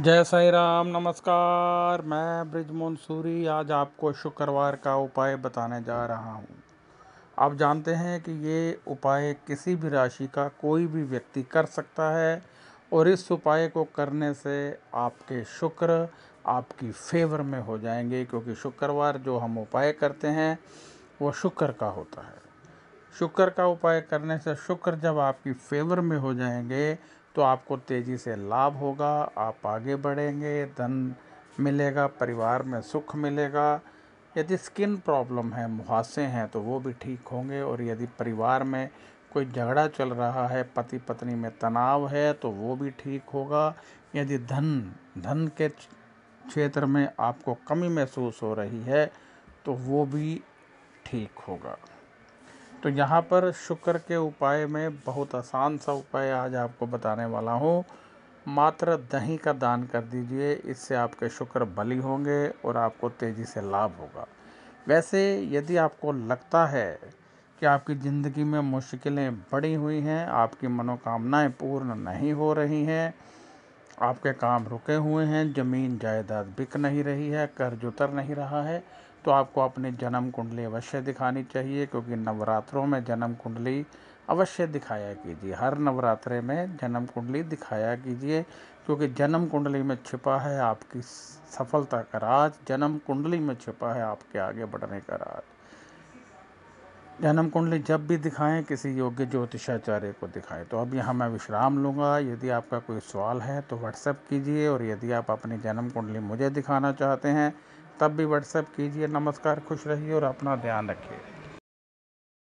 जय साई राम नमस्कार मैं ब्रिज मंसूरी आज आपको शुक्रवार का उपाय बताने जा रहा हूँ आप जानते हैं कि ये उपाय किसी भी राशि का कोई भी व्यक्ति कर सकता है और इस उपाय को करने से आपके शुक्र आपकी फेवर में हो जाएंगे क्योंकि शुक्रवार जो हम उपाय करते हैं वो शुक्र का होता है शुक्र का उपाय करने से शुक्र जब आपकी फेवर में हो जाएंगे तो आपको तेज़ी से लाभ होगा आप आगे बढ़ेंगे धन मिलेगा परिवार में सुख मिलेगा यदि स्किन प्रॉब्लम है मुहासे हैं तो वो भी ठीक होंगे और यदि परिवार में कोई झगड़ा चल रहा है पति पत्नी में तनाव है तो वो भी ठीक होगा यदि धन धन के क्षेत्र में आपको कमी महसूस हो रही है तो वो भी ठीक होगा तो यहाँ पर शुक्र के उपाय में बहुत आसान सा उपाय आज आपको बताने वाला हूँ मात्र दही का दान कर दीजिए इससे आपके शुक्र बली होंगे और आपको तेज़ी से लाभ होगा वैसे यदि आपको लगता है कि आपकी ज़िंदगी में मुश्किलें बढ़ी हुई हैं आपकी मनोकामनाएं पूर्ण नहीं हो रही हैं आपके काम रुके हुए हैं ज़मीन जायदाद बिक नहीं रही है कर्ज उतर नहीं रहा है तो आपको अपनी जन्म कुंडली अवश्य दिखानी चाहिए क्योंकि नवरात्रों में जन्म कुंडली अवश्य दिखाया कीजिए हर नवरात्रे में जन्म कुंडली दिखाया कीजिए क्योंकि जन्म कुंडली में छिपा है आपकी सफलता का राज जन्म कुंडली में छिपा है आपके आगे बढ़ने का राज जन्म कुंडली जब भी दिखाएं किसी योग्य ज्योतिषाचार्य को दिखाएं तो अब यहाँ मैं विश्राम लूँगा यदि आपका कोई सवाल है तो व्हाट्सएप कीजिए और यदि आप अपनी जन्म कुंडली मुझे दिखाना चाहते हैं तब भी व्हाट्सएप कीजिए नमस्कार खुश रहिए और अपना ध्यान रखिए